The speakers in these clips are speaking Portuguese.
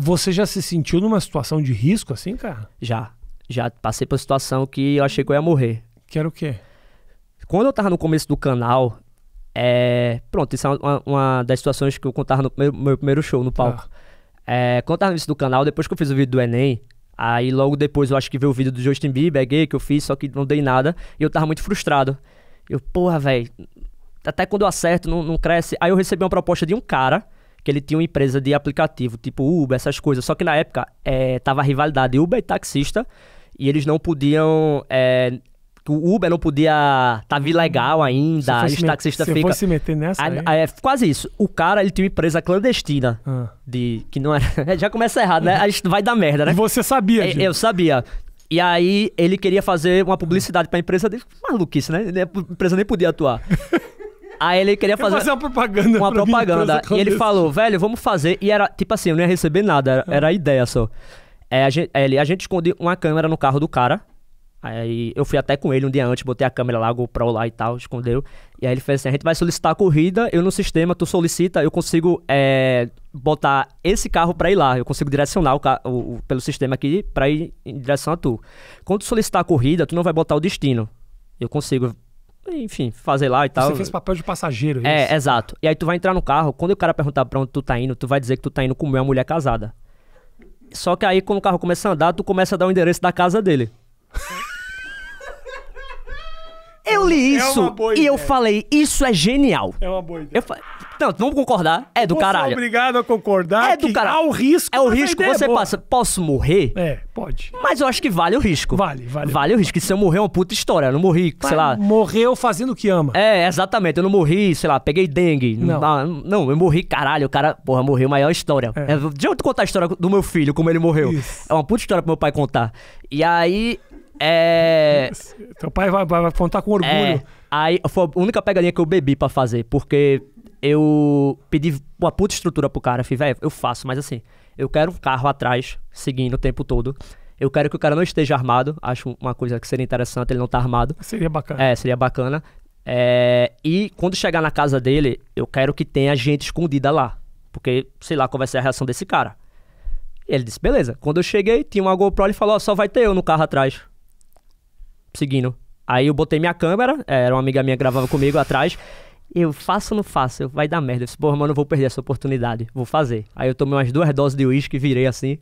Você já se sentiu numa situação de risco assim, cara? Já. Já passei por situação que eu achei que eu ia morrer. Que era o quê? Quando eu tava no começo do canal, é... pronto, isso é uma, uma, das situações que eu contava no meu, meu primeiro show no tá. palco. Ah. É, quando eu tava no início do canal, depois que eu fiz o vídeo do Enem, aí logo depois eu acho que veio o vídeo do Justin Bieber, gay, que eu fiz, só que não dei nada, e eu tava muito frustrado. Eu, porra, velho, até quando eu acerto, não, não cresce. Aí eu recebi uma proposta de um cara que ele tinha uma empresa de aplicativo, tipo Uber, essas coisas. Só que na época é, tava a rivalidade Uber e taxista, e eles não podiam. É, o Uber não podia estar tá legal ainda, os taxistas ficam... Se fica... se meter nessa aí, É quase isso. O cara, ele tinha uma empresa clandestina ah. de... Que não era... Já começa errado, né? A gente vai dar merda, né? E você sabia, disso? É, eu sabia. E aí ele queria fazer uma publicidade pra empresa dele. Maluquice, né? A empresa nem podia atuar. Aí ele queria fazer, fazer uma propaganda. Uma propaganda. E ele falou, velho, vamos fazer. E era, tipo assim, eu não ia receber nada, era, era a ideia só. É, a gente, ele, a gente esconde uma câmera no carro do cara. Aí eu fui até com ele um dia antes, botei a câmera lá, GoPro lá e tal, escondeu. E aí ele fez assim: a gente vai solicitar a corrida, eu no sistema, tu solicita, eu consigo é, botar esse carro pra ir lá, eu consigo direcionar o, o, o, pelo sistema aqui pra ir em direção a tu. Quando tu solicitar a corrida, tu não vai botar o destino. Eu consigo enfim, fazer lá e tal. Você fez papel de passageiro, é é, isso? É, exato. E aí tu vai entrar no carro, quando o cara perguntar pra onde tu tá indo, tu vai dizer que tu tá indo com uma mulher casada. Só que aí, quando o carro começa a andar, tu começa a dar o endereço da casa dele. Eu li é isso é e eu falei, isso é genial. É uma boa ideia. Eu Não, vamos concordar. É do você é caralho. obrigado a concordar. É do caralho. Há o risco. É o risco. É você passa. Posso morrer? É, pode. Mas eu acho que vale o risco. Vale, vale. Vale o risco. E se eu morrer é uma puta história. Eu não morri, Mas sei lá. Morreu fazendo o que ama. É, exatamente. Eu não morri, sei lá, peguei dengue. Não, ah, não, eu morri, caralho. O cara, porra, morreu. Maior história. É. É, deixa eu te contar a história do meu filho, como ele morreu. Isso. É uma puta história pro meu pai contar. E aí é. Seu pai vai, vai apontar com orgulho. É, aí foi a única pegadinha que eu bebi para fazer, porque eu pedi uma puta estrutura pro cara. Falei, velho, eu faço, mas assim, eu quero um carro atrás, seguindo o tempo todo. Eu quero que o cara não esteja armado. Acho uma coisa que seria interessante ele não estar tá armado. Seria bacana. É, seria bacana. É, e quando chegar na casa dele, eu quero que tenha gente escondida lá. Porque, sei lá, qual vai ser a reação desse cara. E ele disse, beleza. Quando eu cheguei, tinha uma GoPro, ele falou, oh, só vai ter eu no carro atrás seguindo. Aí eu botei minha câmera, é, era uma amiga minha gravava comigo atrás. Eu faço ou não faço? Eu, vai dar merda. Eu disse, porra, mano, eu vou perder essa oportunidade. Vou fazer. Aí eu tomei umas duas doses de uísque, virei assim.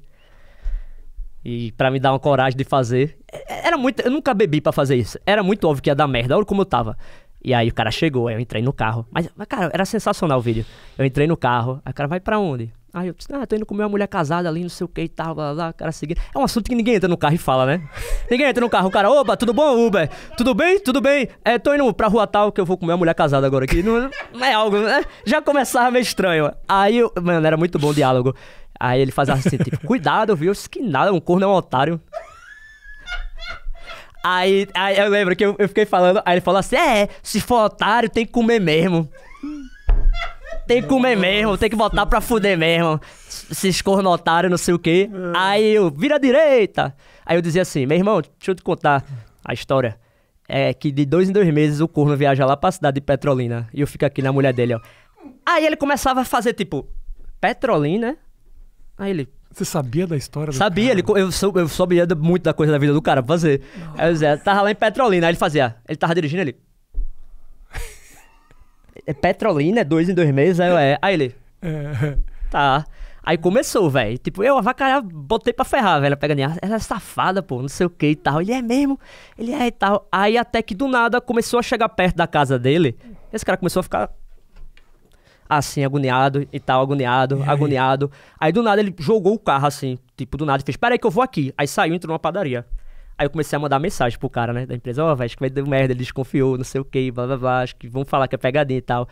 E para me dar uma coragem de fazer. É, é, era muito. Eu nunca bebi para fazer isso. Era muito óbvio que ia dar merda. Olha como eu tava. E aí o cara chegou, aí eu entrei no carro. Mas, mas cara, era sensacional o vídeo. Eu entrei no carro, aí o cara vai para onde? Aí eu disse, ah, tô indo comer uma mulher casada ali, não sei o que e tal, lá, cara seguindo. É um assunto que ninguém entra no carro e fala, né? ninguém entra no carro, o cara, opa, tudo bom, Uber? Tudo bem? Tudo bem? É, tô indo pra rua tal que eu vou comer uma mulher casada agora aqui. Não, não é algo, né? Já começava meio estranho. Aí, eu, mano, era muito bom o diálogo. Aí ele fazia assim, tipo, cuidado, viu? Eu disse que nada, um corno é um otário. Aí, aí eu lembro que eu, eu, fiquei falando, aí ele falou assim: é, se for otário, tem que comer mesmo tem que comer mesmo, tem que botar pra fuder mesmo. Se escornotaram, não sei o quê. É. Aí eu, vira direita. Aí eu dizia assim, meu irmão, deixa eu te contar a história. É que de dois em dois meses o corno viaja lá pra cidade de Petrolina. E eu fico aqui na mulher dele, ó. Aí ele começava a fazer tipo, Petrolina? Aí ele, você sabia da história do Sabia, cara? Ele, eu, sou, eu sabia muito da coisa da vida do cara pra fazer. Nossa. Aí eu dizia, tava lá em Petrolina, aí ele fazia, ele tava dirigindo, ele. É petrolina, é dois em dois meses, aí eu é. Aí ele. É. Tá. Aí começou, velho. Tipo, eu avacalhar, botei pra ferrar, velho. Pega ah, ela é safada, pô, não sei o que e tal. Ele é mesmo, ele é e tal. Aí até que do nada começou a chegar perto da casa dele. Esse cara começou a ficar assim, agoniado e tal, agoniado, e agoniado. Aí do nada ele jogou o carro assim, tipo, do nada, fez: Peraí que eu vou aqui. Aí saiu, entrou numa padaria. Aí eu comecei a mandar mensagem pro cara, né, da empresa, ó, oh, velho, acho que vai dar merda, ele desconfiou, não sei o que, blá blá blá, acho que vão falar que é pegadinha e tal.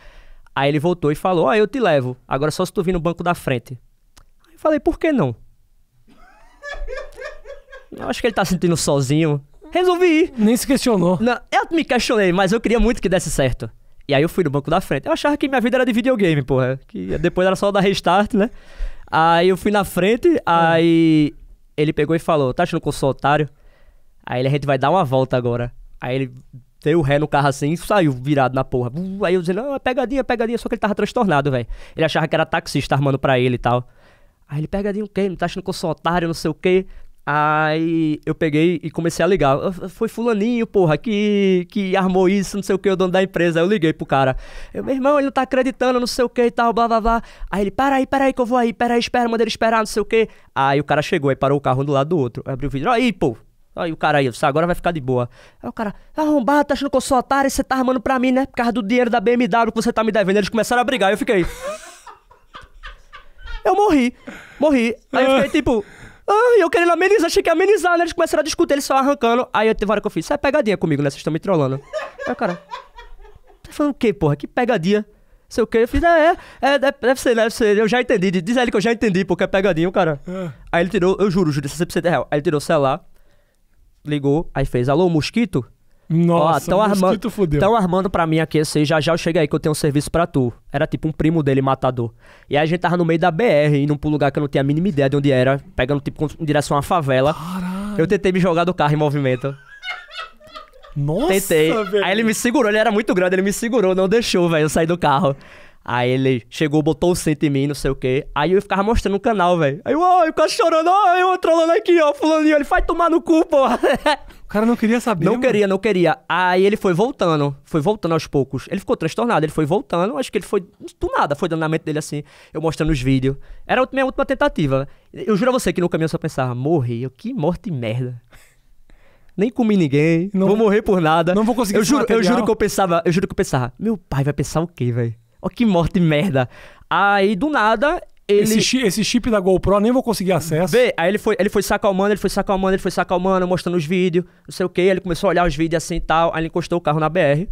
Aí ele voltou e falou, ó, oh, eu te levo, agora só se tu vir no banco da frente. Aí eu falei, por que não? eu acho que ele tá sentindo sozinho. Resolvi ir. Nem se questionou. Não, eu me questionei, mas eu queria muito que desse certo. E aí eu fui no banco da frente. Eu achava que minha vida era de videogame, porra. Que depois era só dar restart, né? Aí eu fui na frente, é. aí ele pegou e falou: Tá achando que eu sou otário? Aí ele, a gente vai dar uma volta agora. Aí ele deu o ré no carro assim e saiu virado na porra. Uh, aí eu não, é ah, pegadinha, pegadinha, só que ele tava transtornado, velho. Ele achava que era taxista armando pra ele e tal. Aí ele, pegadinha o quê? Não tá achando que eu sou otário, não sei o quê. Aí eu peguei e comecei a ligar. Ah, ah, foi fulaninho, porra, que, que armou isso, não sei o que, o dono da empresa. Aí eu liguei pro cara. Eu, meu irmão, ele não tá acreditando, não sei o que e tal, blá blá blá. Aí ele, para aí, para aí que eu vou aí, para aí, espera, manda ele esperar, não sei o que. Aí o cara chegou e parou o carro um do lado do outro. abriu o vidro, aí, pô, Aí o cara aí, você agora vai ficar de boa. Aí o cara, arrombado, tá achando que eu sou otário, você tá armando pra mim, né? Por causa do dinheiro da BMW que você tá me devendo. Eles começaram a brigar, eu fiquei. eu morri, morri. Aí eu fiquei tipo. Ah, eu querendo amenizar, achei que ia amenizar, né? Eles começaram a discutir, eles só arrancando. Aí eu teve hora que eu fiz, sai é pegadinha comigo, né? Vocês estão me trollando. Aí o cara, tá falando o quê, porra? Que pegadinha? Sei o quê. Eu fiz, é, é, é, é deve ser, né? deve ser. Eu já entendi. Diz ele que eu já entendi, porque é pegadinha, o cara. É. Aí ele tirou, eu juro, juro, 100% real. Aí ele tirou o celular ligou, aí fez: Alô, mosquito? Nossa, Ó, tão armando, fudeu. Tão armando pra mim aqui esse já já chego aí que eu tenho um serviço pra tu. Era tipo um primo dele, matador. E aí a gente tava no meio da BR, indo pra um lugar que eu não tinha a mínima ideia de onde era, pegando tipo em direção a uma favela. Caralho. Eu tentei me jogar do carro em movimento. Nossa, Tentei. Aí ele me segurou, ele era muito grande, ele me segurou, não deixou, velho, eu sair do carro. Aí ele chegou, botou o cento em mim, não sei o quê. Aí eu ficava mostrando o canal, velho. Aí eu, ó, eu chorando, ó, eu trolando aqui, ó, fulaninho. Ele vai tomar no cu, porra. O cara não queria saber. Não mano. queria, não queria. Aí ele foi voltando, foi voltando aos poucos. Ele ficou transtornado, ele foi voltando. Acho que ele foi do nada, foi dando na mente dele assim, eu mostrando os vídeos. Era a minha última tentativa. Eu juro a você que no caminho eu só pensava, morri, que morte merda. nem comi ninguém, não vou morrer por nada. Não vou conseguir eu juro, eu juro que eu pensava, eu juro que eu pensava, meu pai vai pensar o quê, velho? Ó, que morte merda. Aí, do nada, ele... Esse, chip, esse chip da GoPro, nem vou conseguir acesso. Vê, aí ele foi, ele foi se acalmando, ele foi se acalmando, ele foi se acalmando, mostrando os vídeos, não sei o que. Ele começou a olhar os vídeos assim e tal. Aí ele encostou o carro na BR.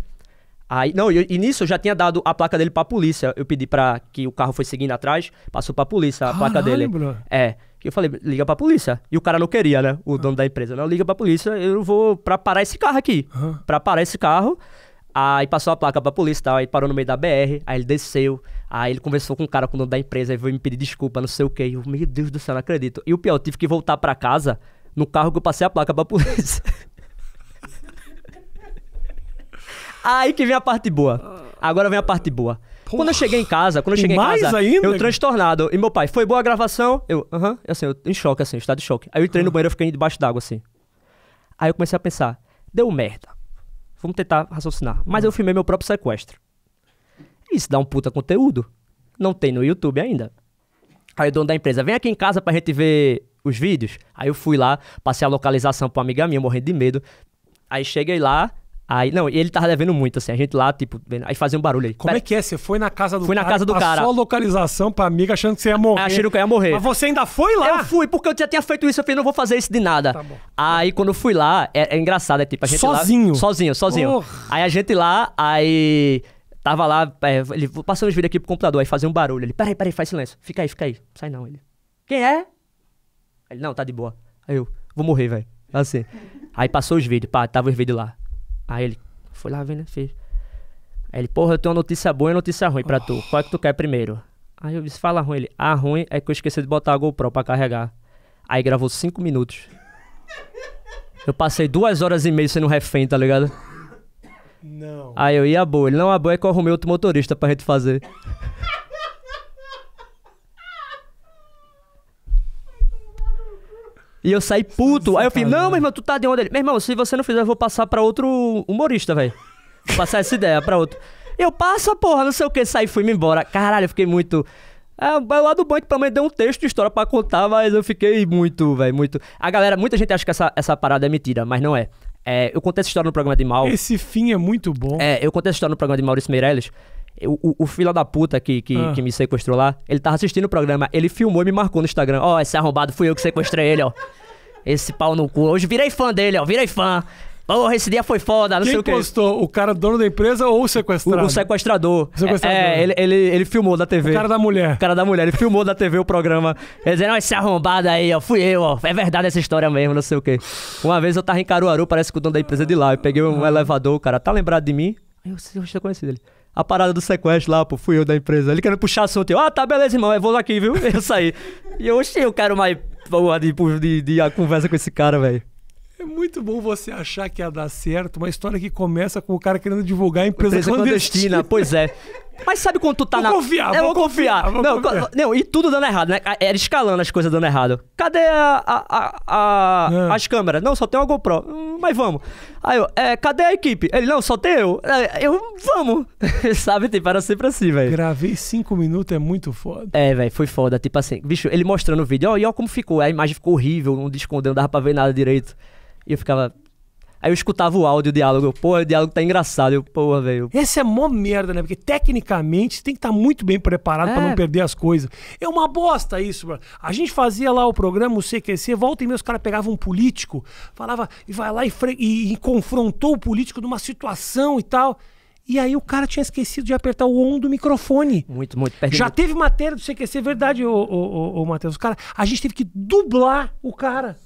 Aí, não, eu, e nisso eu já tinha dado a placa dele pra polícia. Eu pedi pra que o carro foi seguindo atrás, passou pra polícia a Caralho, placa dele. Bro. É. Eu falei, liga pra polícia. E o cara não queria, né? O ah. dono da empresa. Não, liga pra polícia, eu vou pra parar esse carro aqui. Ah. Pra parar esse carro. Aí passou a placa pra polícia e tal, aí parou no meio da BR, aí ele desceu, aí ele conversou com o um cara, com o dono da empresa, aí veio me pedir desculpa, não sei o que. Eu, meu Deus do céu, não acredito. E o pior, eu tive que voltar pra casa no carro que eu passei a placa pra polícia. aí que vem a parte boa. Agora vem a parte boa. Porra. Quando eu cheguei em casa, quando eu cheguei Mais em casa, ainda? eu transtornado. E meu pai, foi boa a gravação? Eu, aham, uh -huh. assim, eu em choque, assim, estado de choque. Aí eu entrei no banheiro, eu fiquei debaixo d'água, assim. Aí eu comecei a pensar, deu merda. Vamos tentar raciocinar. Mas eu filmei meu próprio sequestro. Isso dá um puta conteúdo. Não tem no YouTube ainda. Aí o dono da empresa, vem aqui em casa pra gente ver os vídeos. Aí eu fui lá, passei a localização pra uma amiga minha, morrendo de medo. Aí cheguei lá, Aí, não, ele tava devendo muito, assim. A gente lá, tipo, vendo, aí fazia um barulho aí. Como é Pera... é que é? Você foi na casa do foi cara? Fui na casa do cara. Só localização pra amiga achando que você ia morrer. Achando que eu ia morrer. Mas você ainda foi lá? Eu fui, porque eu já tinha feito isso. Eu falei, não vou fazer isso de nada. Tá bom. Aí quando eu fui lá, é, é engraçado, é tipo, a gente sozinho. lá. Sozinho? Sozinho, sozinho. Aí a gente lá, aí. Tava lá, é, ele passando os vídeos aqui pro computador, aí fazia um barulho. Ele, peraí, peraí, faz silêncio. Fica aí, fica aí. Sai não, ele. Quem é? Ele, não, tá de boa. Aí eu, vou morrer, velho. Assim. Aí passou os vídeos, pá, tava os vídeos lá. Aí ele foi lá vendo, fez. Aí ele, porra, eu tenho uma notícia boa e uma notícia ruim pra tu. Qual é que tu quer primeiro? Aí eu disse, fala ruim. Ele, a ah, ruim é que eu esqueci de botar a GoPro pra carregar. Aí gravou cinco minutos. Eu passei duas horas e meia sendo refém, tá ligado? Não. Aí eu, ia boa? Ele, não, a boa é que eu arrumei outro motorista pra gente fazer. E eu saí puto. Aí eu falei, não, meu né? irmão, tu tá de onde? Ele, meu irmão, se você não fizer, eu vou passar pra outro humorista, velho. Passar essa ideia pra outro. Eu passo, porra, não sei o que, saí, fui-me embora. Caralho, eu fiquei muito. É, lá do banco, pelo menos deu um texto de história pra contar, mas eu fiquei muito, velho, muito. A galera, muita gente acha que essa, essa parada é mentira, mas não é. É, eu contei essa história no programa de Mal. Esse fim é muito bom. É, eu contei essa história no programa de Maurício Meirelles, o, o, fila da puta que, que, ah. que, me sequestrou lá, ele tava assistindo o programa, ele filmou e me marcou no Instagram. Ó, oh, esse arrombado fui eu que sequestrei ele, ó. Esse pau no cu. Hoje virei fã dele, ó. Virei fã. Porra, esse dia foi foda, não Quem sei o que. Quem postou? O cara dono da empresa ou o sequestrado? O, o sequestrador. O sequestrador. É, é, ele, ele, ele filmou da TV. O cara da mulher. O cara da mulher, ele filmou da TV o programa. Ele dizendo, ó, esse arrombado aí, ó, fui eu, ó. É verdade essa história mesmo, não sei o que. Uma vez eu tava em Caruaru, parece que o dono da empresa é de lá. Eu peguei um elevador, o cara, tá lembrado de mim? Eu, eu, eu, tinha conhecido ele a parada do sequestro lá, pô, fui eu da empresa. Ele querendo puxar assunto. Eu, ah, tá, beleza, irmão, eu vou aqui, viu? Eu saí. E eu, eu quero mais porra de, de, de a conversa com esse cara, velho. É muito bom você achar que ia dar certo uma história que começa com o cara querendo divulgar a empresa, empresa clandestina. clandestina. Pois é. Mas sabe quando tu tá vou na. Confiar, é, vou confiar, vou não, confiar. Não, e tudo dando errado, né? Era escalando as coisas dando errado. Cadê a, a, a, a é. as câmeras? Não, só tem uma GoPro. Hum, mas vamos. Aí eu, é, cadê a equipe? Ele, não, só tem eu. É, eu, vamos. sabe, tem tipo, para sempre assim, velho. Gravei cinco minutos, é muito foda. É, velho, foi foda. Tipo assim, bicho, ele mostrando o vídeo, ó, e ó como ficou. A imagem ficou horrível, não descondeu, não dava pra ver nada direito. E eu ficava, Aí eu escutava o áudio, o diálogo. pô, o diálogo tá engraçado. Eu, pô, velho. Esse é mó merda, né? Porque tecnicamente você tem que estar tá muito bem preparado é. para não perder as coisas. É uma bosta isso, mano. A gente fazia lá o programa, o CQC, volta e meia os caras pegavam um político, falava, e vai lá e, e, e confrontou o político numa situação e tal. E aí o cara tinha esquecido de apertar o on do microfone. Muito, muito perdido. Já teve matéria do CQC, verdade, ô, ô, ô, ô Matheus. Cara, a gente teve que dublar o cara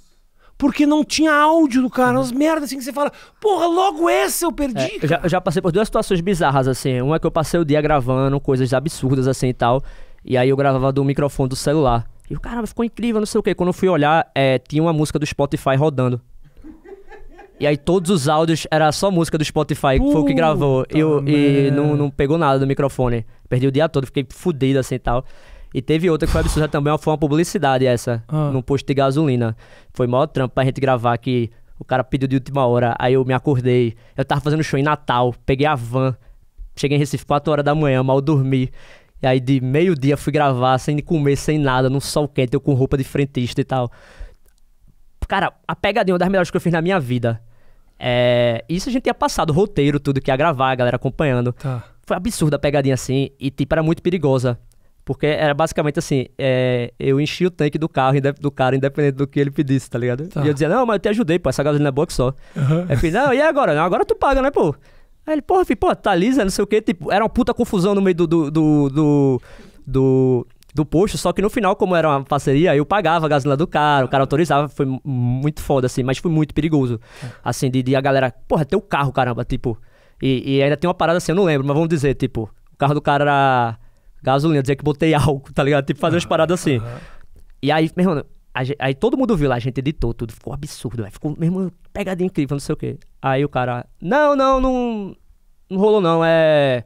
porque não tinha áudio do cara. Uhum. Umas merdas assim que você fala, porra, logo essa eu perdi. É, eu, já, já passei por duas situações bizarras, assim. Uma é que eu passei o dia gravando coisas absurdas, assim e tal. E aí eu gravava do microfone do celular. E o cara ficou incrível, não sei o quê. Quando eu fui olhar, é, tinha uma música do Spotify rodando. E aí todos os áudios era só música do Spotify, que foi o que gravou. Eu, e não, não pegou nada do microfone. Perdi o dia todo, fiquei fudido assim e tal. E teve outra que foi absurda também, foi uma publicidade essa, ah. num posto de gasolina. Foi maior trampo pra gente gravar que o cara pediu de última hora, aí eu me acordei. Eu tava fazendo show em Natal, peguei a van, cheguei em Recife 4 horas da manhã, mal dormi. E aí de meio-dia fui gravar, sem comer, sem nada, num sol quente, eu com roupa de frentista e tal. Cara, a pegadinha, uma das melhores que eu fiz na minha vida. É... Isso a gente tinha passado, roteiro, tudo que ia gravar, a galera acompanhando. Tá. Foi absurda a pegadinha assim, e tipo, era muito perigosa. Porque era basicamente assim, é, eu enchi o tanque do carro, do cara, independente do que ele pedisse, tá ligado? Tá. E eu dizia, não, mas eu te ajudei, pô, essa gasolina é boa que só. Uhum. Aí eu não, e agora? Não, agora tu paga, né, pô? Aí ele, porra, filho, pô, tá lisa, não sei o quê. Tipo, era uma puta confusão no meio do, do, do, do, do do posto, só que no final, como era uma parceria, eu pagava a gasolina do cara, o cara autorizava, foi muito foda, assim, mas foi muito perigoso. Tá. Assim, de, de a galera, porra, teu carro, caramba, tipo. E, e, ainda tem uma parada assim, eu não lembro, mas vamos dizer, tipo, o carro do cara era gasolina, dizer que botei álcool, tá ligado? Tipo, fazer umas paradas assim. E aí, meu irmão, gente, aí todo mundo viu lá, a gente editou tudo, ficou absurdo, Ficou, mesmo irmão, pegadinha incrível, não sei o quê. Aí o cara, não, não, não. Não rolou não, é.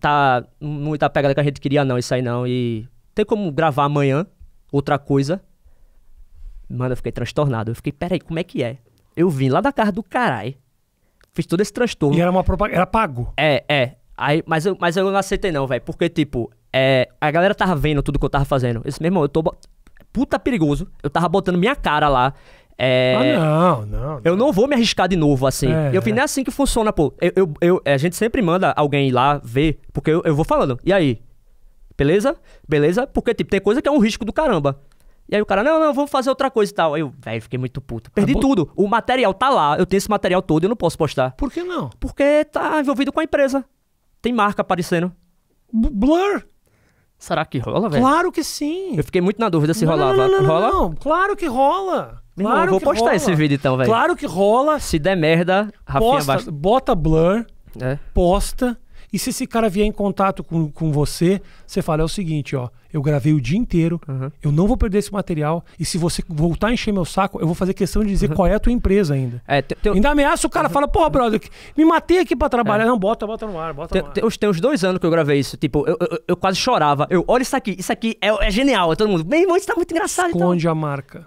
Tá. Não tá pegada que a gente queria, não, isso aí não. E. Tem como gravar amanhã, outra coisa. Mano, eu fiquei transtornado. Eu fiquei, peraí, como é que é? Eu vim lá da casa do caralho. Fiz todo esse transtorno. E era uma propaganda. Era pago? É, é. Aí, mas, eu, mas eu não aceitei não, velho. Porque, tipo, é, a galera tava vendo tudo que eu tava fazendo. Eu disse, meu irmão, eu tô... Puta perigoso. Eu tava botando minha cara lá. É, ah, não, não, não, Eu não vou me arriscar de novo, assim. É, eu fiz, não é assim que funciona, pô. Eu, eu, eu, a gente sempre manda alguém ir lá ver, porque eu, eu vou falando. E aí? Beleza? Beleza? Porque, tipo, tem coisa que é um risco do caramba. E aí o cara, não, não, vamos fazer outra coisa e tal. Aí eu, velho, fiquei muito puto. Perdi ah, tudo. O material tá lá, eu tenho esse material todo, eu não posso postar. Por que não? Porque tá envolvido com a empresa tem marca aparecendo. B blur! Será que rola, velho? Claro que sim! Eu fiquei muito na dúvida se não, rolava. Não, não, rola? Não, claro que rola! Claro que eu vou postar rola. esse vídeo então, velho. Claro que rola. Se der merda, Rafinha Posta, Bota blur, é. posta, e se esse cara vier em contato com, com você, você fala: é o seguinte, ó, eu gravei o dia inteiro, uhum. eu não vou perder esse material, e se você voltar a encher meu saco, eu vou fazer questão de dizer uhum. qual é a tua empresa ainda. É, te, te... Ainda ameaça o cara, uhum. fala, porra, brother, me matei aqui para trabalhar. É. Não, bota, bota no ar, bota tem, no ar. Tem, uns dois anos que eu gravei isso, tipo, eu, eu, eu quase chorava. Eu, olha isso aqui, isso aqui é, é genial. É todo mundo, meu irmão, isso tá muito engraçado. Esconde então. a marca.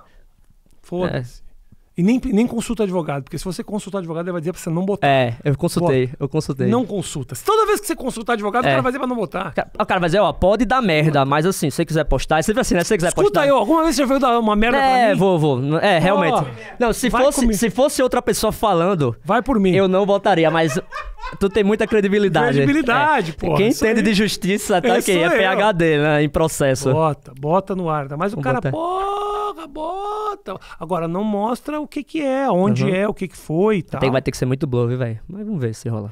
Foda-se. É. E nem, nem consulta advogado, porque se você consultar advogado, ele vai dizer pra você não botar. É, eu consultei, Bota. eu consultei. Não consulta. Toda vez que você consultar advogado, é. o cara vai dizer pra não botar. O cara vai dizer, ó, pode dar merda, mas assim, se você quiser postar, é sempre assim, né? Se você quiser Escuta postar. Escuta aí, alguma vez você já veio dar uma merda é, pra mim? É, vou, vou. É, realmente. Oh, não, se fosse, se fosse outra pessoa falando. Vai por mim. Eu não botaria, mas tu tem muita credibilidade. Credibilidade, é. pô. Quem entende aí... de justiça tá aqui, é PHD, né? Em processo. Bota, bota no ar. Mas Vou o cara, botar. porra, bota. Agora, não mostra o que que é, onde uhum. é, o que que foi e tal. Tem, vai ter que ser muito blow, velho. Mas vamos ver se rola.